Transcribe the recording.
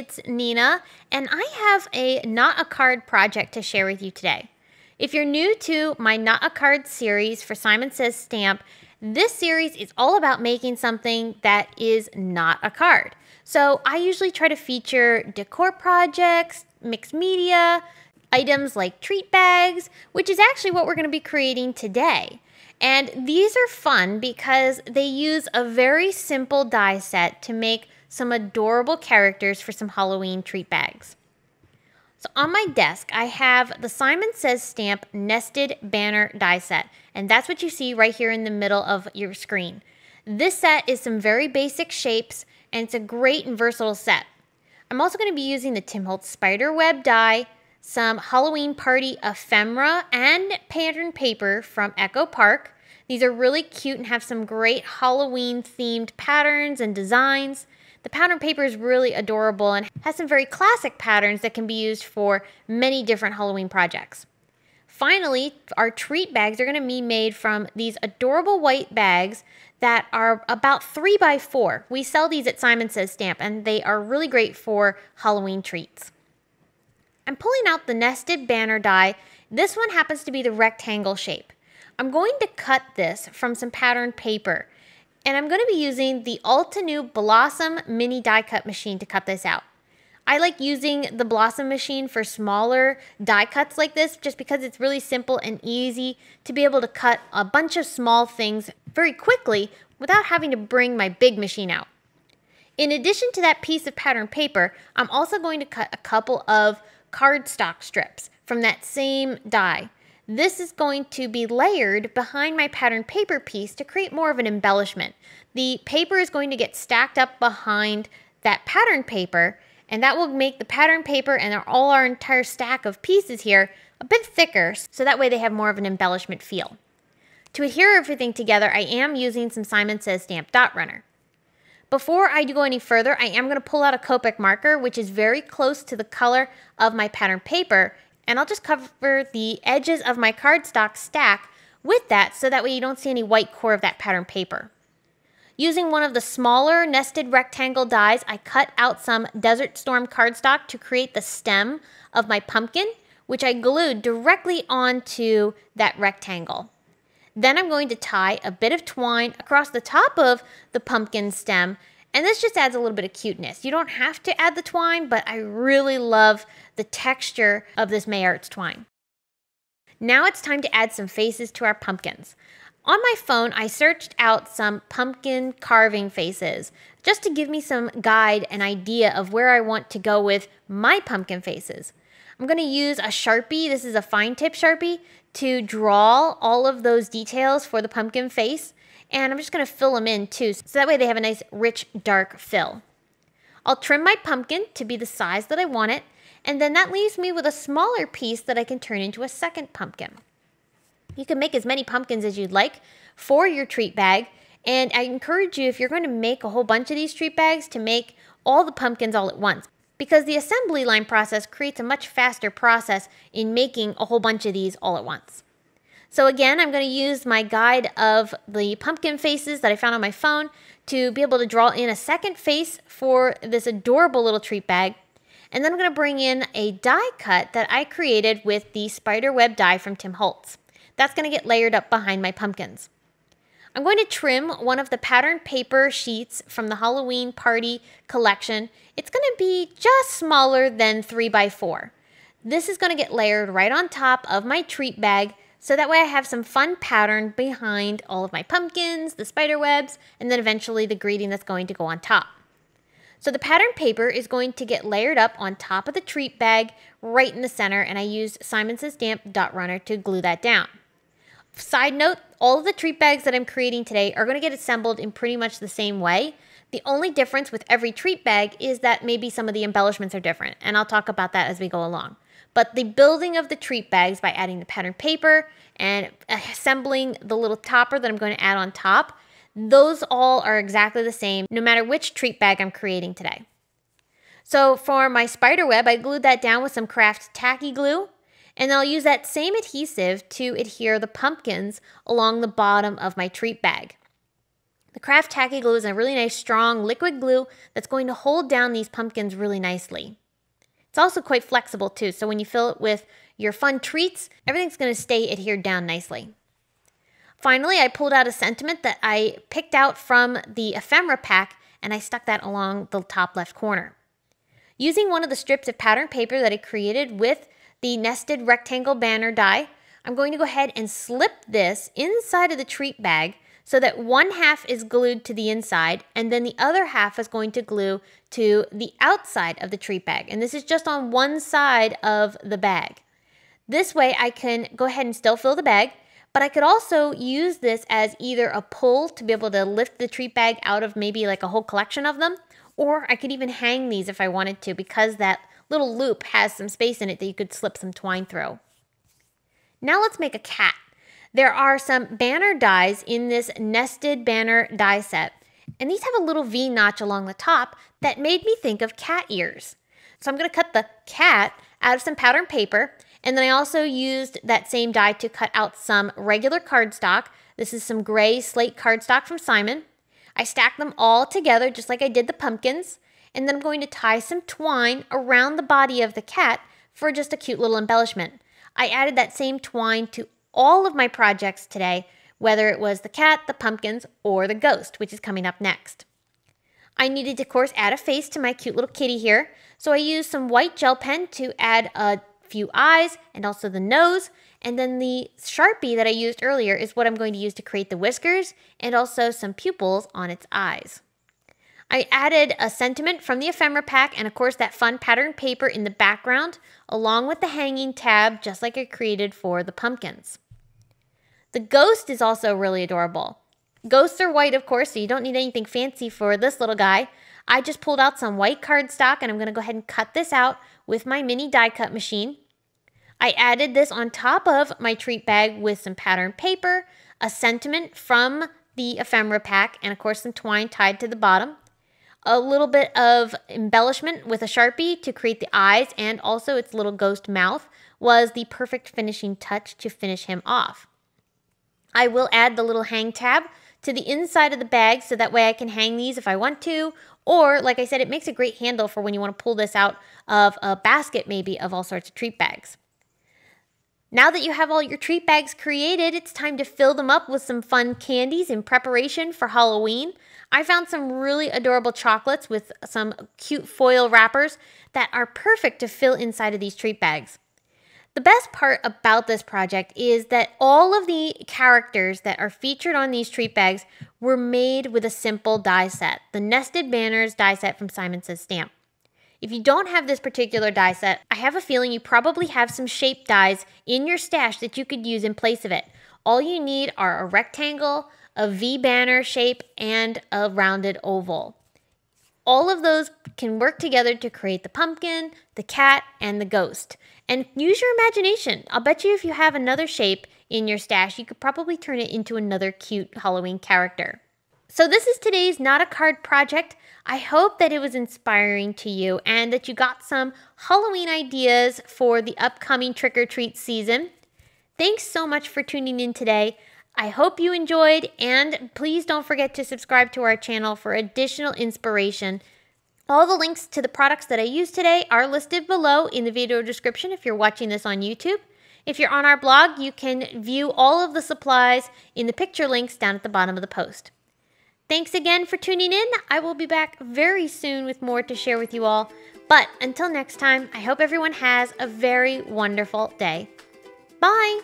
it's Nina, and I have a Not a Card project to share with you today. If you're new to my Not a Card series for Simon Says Stamp, this series is all about making something that is not a card. So I usually try to feature decor projects, mixed media, items like treat bags, which is actually what we're going to be creating today. And these are fun because they use a very simple die set to make some adorable characters for some Halloween treat bags. So on my desk, I have the Simon Says stamp nested banner die set, and that's what you see right here in the middle of your screen. This set is some very basic shapes, and it's a great and versatile set. I'm also going to be using the Tim Holtz spider web die, some Halloween party ephemera, and pattern paper from Echo Park. These are really cute and have some great Halloween themed patterns and designs. The pattern paper is really adorable and has some very classic patterns that can be used for many different Halloween projects. Finally, our treat bags are going to be made from these adorable white bags that are about three by four. We sell these at Simon Says Stamp and they are really great for Halloween treats. I'm pulling out the nested banner die. This one happens to be the rectangle shape. I'm going to cut this from some patterned paper. And I'm going to be using the Alta New Blossom mini die cut machine to cut this out. I like using the Blossom machine for smaller die cuts like this just because it's really simple and easy to be able to cut a bunch of small things very quickly without having to bring my big machine out. In addition to that piece of pattern paper, I'm also going to cut a couple of cardstock strips from that same die. This is going to be layered behind my pattern paper piece to create more of an embellishment. The paper is going to get stacked up behind that pattern paper and that will make the pattern paper and all our entire stack of pieces here a bit thicker so that way they have more of an embellishment feel. To adhere everything together, I am using some Simon Says Stamp Dot Runner. Before I go any further, I am going to pull out a Copic marker, which is very close to the color of my pattern paper, and I'll just cover the edges of my cardstock stack with that so that way you don't see any white core of that pattern paper. Using one of the smaller nested rectangle dies, I cut out some Desert Storm cardstock to create the stem of my pumpkin, which I glued directly onto that rectangle. Then I'm going to tie a bit of twine across the top of the pumpkin stem and this just adds a little bit of cuteness. You don't have to add the twine, but I really love the texture of this Maillard's twine. Now it's time to add some faces to our pumpkins. On my phone, I searched out some pumpkin carving faces just to give me some guide and idea of where I want to go with my pumpkin faces. I'm going to use a Sharpie, this is a fine tip Sharpie, to draw all of those details for the pumpkin face. And I'm just going to fill them in too, so that way they have a nice rich dark fill. I'll trim my pumpkin to be the size that I want it, and then that leaves me with a smaller piece that I can turn into a second pumpkin. You can make as many pumpkins as you'd like for your treat bag, and I encourage you, if you're going to make a whole bunch of these treat bags, to make all the pumpkins all at once because the assembly line process creates a much faster process in making a whole bunch of these all at once. So again, I'm going to use my guide of the pumpkin faces that I found on my phone to be able to draw in a second face for this adorable little treat bag. And then I'm going to bring in a die cut that I created with the spider web die from Tim Holtz. That's going to get layered up behind my pumpkins. I'm going to trim one of the pattern paper sheets from the Halloween party collection. It's going to be just smaller than 3 by 4 This is going to get layered right on top of my treat bag so that way I have some fun pattern behind all of my pumpkins, the spider webs, and then eventually the greeting that's going to go on top. So the pattern paper is going to get layered up on top of the treat bag right in the center and I used Simon Says Stamp Dot Runner to glue that down. Side note, all of the treat bags that I'm creating today are going to get assembled in pretty much the same way. The only difference with every treat bag is that maybe some of the embellishments are different and I'll talk about that as we go along. But the building of the treat bags by adding the pattern paper and assembling the little topper that I'm going to add on top, those all are exactly the same no matter which treat bag I'm creating today. So for my spider web, I glued that down with some craft tacky glue and I'll use that same adhesive to adhere the pumpkins along the bottom of my treat bag. The Craft Tacky Glue is a really nice strong liquid glue that's going to hold down these pumpkins really nicely. It's also quite flexible too, so when you fill it with your fun treats, everything's gonna stay adhered down nicely. Finally, I pulled out a sentiment that I picked out from the ephemera pack and I stuck that along the top left corner. Using one of the strips of pattern paper that I created with the nested rectangle banner die, I'm going to go ahead and slip this inside of the treat bag so that one half is glued to the inside and then the other half is going to glue to the outside of the treat bag. And this is just on one side of the bag. This way I can go ahead and still fill the bag, but I could also use this as either a pull to be able to lift the treat bag out of maybe like a whole collection of them, or I could even hang these if I wanted to because that little loop has some space in it that you could slip some twine through. Now let's make a cat. There are some banner dies in this nested banner die set, and these have a little V notch along the top that made me think of cat ears. So I'm gonna cut the cat out of some pattern paper, and then I also used that same die to cut out some regular cardstock. This is some gray slate cardstock from Simon. I stacked them all together just like I did the pumpkins, and then I'm going to tie some twine around the body of the cat for just a cute little embellishment. I added that same twine to all of my projects today, whether it was the cat, the pumpkins, or the ghost, which is coming up next. I needed to, of course, add a face to my cute little kitty here, so I used some white gel pen to add a few eyes and also the nose, and then the Sharpie that I used earlier is what I'm going to use to create the whiskers and also some pupils on its eyes. I added a sentiment from the ephemera pack and of course that fun pattern paper in the background along with the hanging tab just like I created for the pumpkins. The ghost is also really adorable. Ghosts are white, of course, so you don't need anything fancy for this little guy. I just pulled out some white cardstock and I'm going to go ahead and cut this out with my mini die cut machine. I added this on top of my treat bag with some pattern paper, a sentiment from the ephemera pack, and of course some twine tied to the bottom a little bit of embellishment with a Sharpie to create the eyes and also its little ghost mouth was the perfect finishing touch to finish him off. I will add the little hang tab to the inside of the bag so that way I can hang these if I want to. Or, like I said, it makes a great handle for when you want to pull this out of a basket, maybe, of all sorts of treat bags. Now that you have all your treat bags created, it's time to fill them up with some fun candies in preparation for Halloween. I found some really adorable chocolates with some cute foil wrappers that are perfect to fill inside of these treat bags. The best part about this project is that all of the characters that are featured on these treat bags were made with a simple die set, the Nested Banners die set from Simon Says Stamp. If you don't have this particular die set, I have a feeling you probably have some shape dies in your stash that you could use in place of it. All you need are a rectangle, a V banner shape, and a rounded oval. All of those can work together to create the pumpkin, the cat, and the ghost. And use your imagination. I'll bet you if you have another shape in your stash, you could probably turn it into another cute Halloween character. So, this is today's Not a Card project. I hope that it was inspiring to you and that you got some Halloween ideas for the upcoming trick or treat season. Thanks so much for tuning in today. I hope you enjoyed, and please don't forget to subscribe to our channel for additional inspiration. All the links to the products that I used today are listed below in the video description if you're watching this on YouTube. If you're on our blog, you can view all of the supplies in the picture links down at the bottom of the post. Thanks again for tuning in. I will be back very soon with more to share with you all. But until next time, I hope everyone has a very wonderful day. Bye!